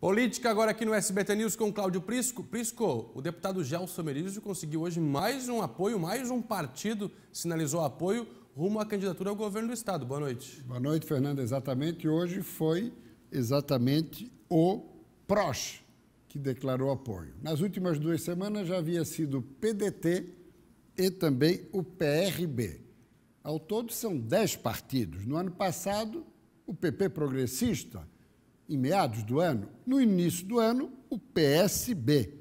Política agora aqui no SBT News com Cláudio Prisco. Prisco, o deputado Gelson Merizio conseguiu hoje mais um apoio, mais um partido sinalizou apoio rumo à candidatura ao governo do Estado. Boa noite. Boa noite, Fernando. Exatamente, hoje foi exatamente o PROS que declarou apoio. Nas últimas duas semanas já havia sido o PDT e também o PRB. Ao todo são dez partidos. No ano passado, o PP Progressista em meados do ano, no início do ano, o PSB.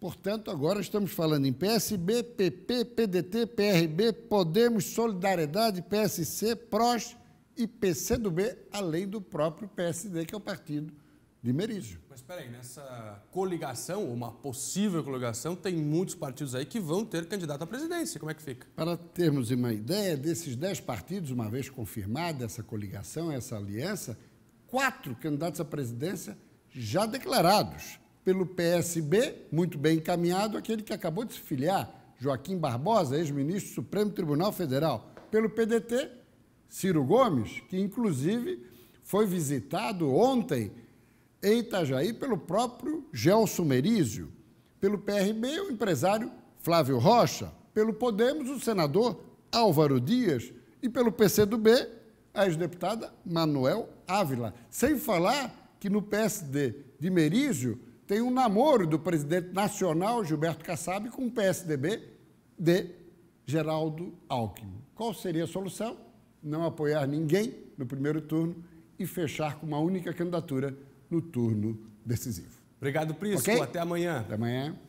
Portanto, agora estamos falando em PSB, PP, PDT, PRB, Podemos, Solidariedade, PSC, PROS e PCdoB, além do próprio PSD, que é o partido de Merizio. Mas espera aí, nessa coligação, ou uma possível coligação, tem muitos partidos aí que vão ter candidato à presidência. Como é que fica? Para termos uma ideia, desses dez partidos, uma vez confirmada essa coligação, essa aliança, quatro candidatos à presidência já declarados. Pelo PSB, muito bem encaminhado, aquele que acabou de se filiar, Joaquim Barbosa, ex-ministro do Supremo Tribunal Federal. Pelo PDT, Ciro Gomes, que inclusive foi visitado ontem em Itajaí pelo próprio Gelson Merizio. Pelo PRB, o empresário Flávio Rocha. Pelo Podemos, o senador Álvaro Dias. E pelo PCdoB, a ex-deputada Manuel Ávila. Sem falar que no PSD de Merizio tem um namoro do presidente nacional Gilberto Kassab com o PSDB de Geraldo Alckmin. Qual seria a solução? Não apoiar ninguém no primeiro turno e fechar com uma única candidatura no turno decisivo. Obrigado, Prisco. Okay? Até amanhã. Até amanhã.